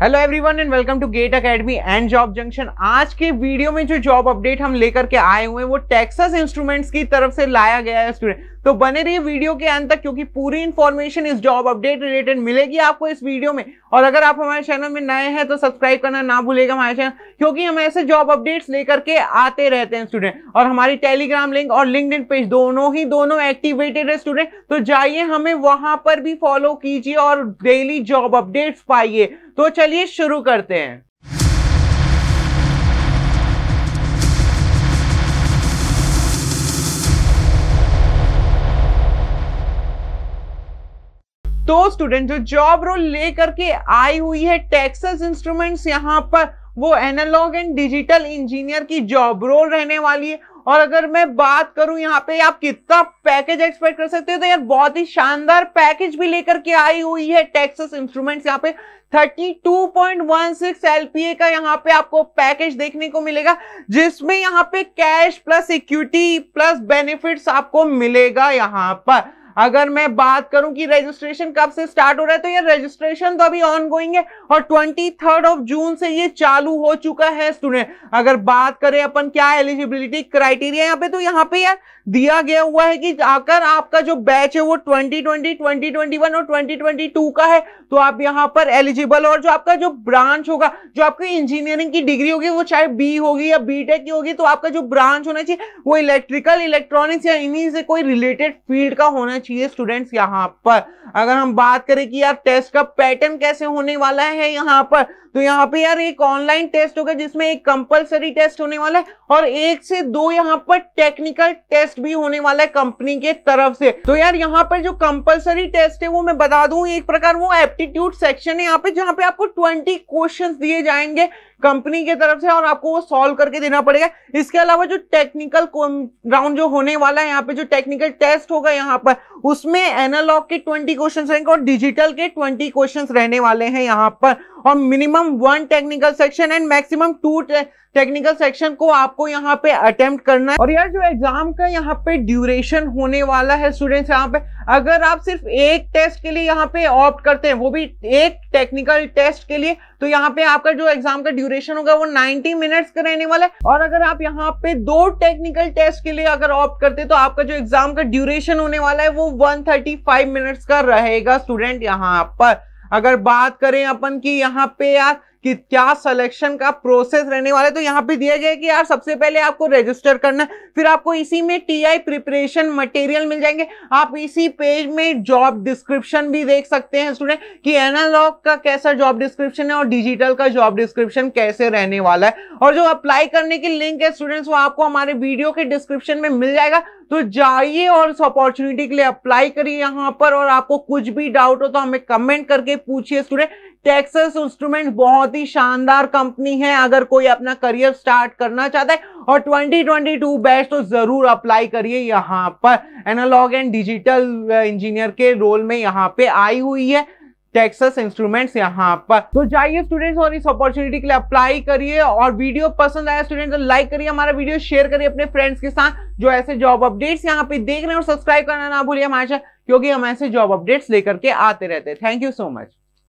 hello everyone and welcome to GATE academy and job junction आज के video में जो जॉब अपडेट हम लेकर के आए हुए हैं वो टेक्सास इंस्ट्रूमेंट्स की तरफ से लाया गया है स्टूडेंट तो बने रहिए वीडियो के अंत तक क्योंकि पूरी इन्फॉर्मेशन इस जॉब अपडेट रिलेटेड मिलेगी आपको इस वीडियो में और अगर आप हमारे चैनल में नए हैं तो सब्सक्राइब करना ना भूलेगा हमारे चैनल क्योंकि हम ऐसे जॉब अपडेट्स लेकर के आते रहते हैं स्टूडेंट और हमारी टेलीग्राम लिंक और लिंक पेज दोनों ही दोनों एक्टिवेटेड है स्टूडेंट तो जाइए हमें वहां पर भी फॉलो कीजिए और डेली जॉब अपडेट्स पाइए तो चलिए शुरू करते हैं तो स्टूडेंट जो जॉब रोल लेकर के आई हुई है टेक्सस इंस्ट्रूमेंट्स यहाँ पर वो एनालॉग एंड डिजिटल इंजीनियर की जॉब रोल रहने वाली है और अगर मैं बात करूं यहाँ पे आप कितना पैकेज एक्सपेक्ट कर सकते हो तो यार बहुत ही शानदार पैकेज भी लेकर के आई हुई है टेक्सस इंस्ट्रूमेंट्स यहाँ पे 32.16 एलपीए का यहाँ पे आपको पैकेज देखने को मिलेगा जिसमें यहाँ पे cash plus equity plus benefits आपको मिलेगा यहाँ पर अगर मैं बात करूं कि रजिस्ट्रेशन कब से स्टार्ट हो रहा है तो ये रजिस्ट्रेशन तो अभी ऑन गोइंग है और ट्वेंटी थर्ड ऑफ जून से ये चालू हो चुका है स्टूडेंट अगर बात करें अपन क्या एलिजिबिलिटी क्राइटेरिया यहाँ पे तो यहाँ पे यार दिया गया हुआ है कि आकर आपका जो बैच है वो twenty twenty twenty twenty one और ट्वेंटी ट्वेंटी टू का है तो आप यहाँ पर एलिजिबल और जो आपका जो ब्रांच होगा जो आपकी इंजीनियरिंग की डिग्री होगी वो चाहे बी होगी या बी टेक की होगी तो आपका जो ब्रांच होना चाहिए वो इलेक्ट्रिकल इलेक्ट्रॉनिक्स या इन्हीं से कोई रिलेटेड फील्ड का होना चाहिए चाहिए स्टूडेंट्स यहाँ पर अगर हम बात करें कि यार टेस्ट का पैटर्न कैसे होने वाला है यहाँ पर तो यहाँ पे यार एक ऑनलाइन टेस्ट होगा जिसमें एक कंपलसरी टेस्ट होने वाला है और एक से दो यहाँ पर टेक्निकल टेस्ट भी होने वाला है कंपनी के तरफ से तो यार यहाँ पर जो कंपलसरी टेस्ट है वो मैं बता दू एक प्रकार वो एप्टीट्यूड सेक्शन है यहाँ पे जहाँ पे आपको ट्वेंटी क्वेश्चन दिए जाएंगे कंपनी के तरफ से और आपको वो सॉल्व करके देना पड़ेगा इसके अलावा जो टेक्निकल राउंड जो होने वाला है यहाँ पे जो टेक्निकल टेस्ट होगा यहाँ पर उसमें एनालॉग के ट्वेंटी क्वेश्चन रहेंगे और डिजिटल के ट्वेंटी क्वेश्चन रहने वाले हैं यहाँ पर और minimum one technical section and maximum two technical section को आपको यहाँ पे अटेम्प्ट करना है और यार जो एग्जाम का यहाँ पे ड्यूरेशन होने वाला है स्टूडेंट्स यहाँ पे अगर आप सिर्फ एक टेस्ट के लिए यहाँ पे ऑप्ट करते हैं वो भी एक टेक्निकल टेस्ट के लिए तो यहाँ पे आपका जो एग्जाम का ड्यूरेशन होगा वो 90 मिनट्स का रहने वाला है और अगर आप यहाँ पे दो टेक्निकल टेस्ट के लिए अगर ऑप्ट करते हैं तो आपका जो एग्जाम का ड्यूरेशन होने वाला है वो वन मिनट्स का रहेगा स्टूडेंट यहाँ पर अगर बात करें अपन की यहाँ पे यार कि क्या सिलेक्शन का प्रोसेस रहने वाला है तो यहाँ पे दिया गया कि यार सबसे पहले आपको रजिस्टर करना है फिर आपको इसी में टीआई प्रिपरेशन मटेरियल मिल जाएंगे आप इसी पेज में जॉब डिस्क्रिप्शन भी देख सकते हैं स्टूडेंट कि एनालॉग का कैसा जॉब डिस्क्रिप्शन है और डिजिटल का जॉब डिस्क्रिप्शन कैसे रहने वाला है और जो अप्लाई करने की लिंक है स्टूडेंट्स वो आपको हमारे वीडियो के डिस्क्रिप्शन में मिल जाएगा तो जाइए और उस अपॉर्चुनिटी के लिए अप्लाई करिए यहाँ पर और आपको कुछ भी डाउट हो तो हमें कमेंट करके पूछिए स्टूडेंट टेक्सस इंस्ट्रूमेंट बहुत ही शानदार कंपनी है अगर कोई अपना करियर स्टार्ट करना चाहता है और 2022 बैच तो जरूर अप्लाई करिए यहाँ पर एनालॉग एंड डिजिटल इंजीनियर के रोल में यहाँ पे आई हुई है टेक्सस इंस्ट्रूमेंट्स यहाँ पर तो जाइए स्टूडेंट्स और इस अपॉर्चुनिटी के लिए अप्लाई करिए और वीडियो पसंद आया स्टूडेंट्स लाइक तो करिए हमारा वीडियो शेयर करिए अपने फ्रेंड्स के साथ जो ऐसे जॉब अपडेट्स यहाँ पे देख रहे हैं और सब्सक्राइब करना ना भूलिए हमारे क्योंकि हम ऐसे जॉब अपडेट्स लेकर के आते रहते हैं थैंक यू सो मच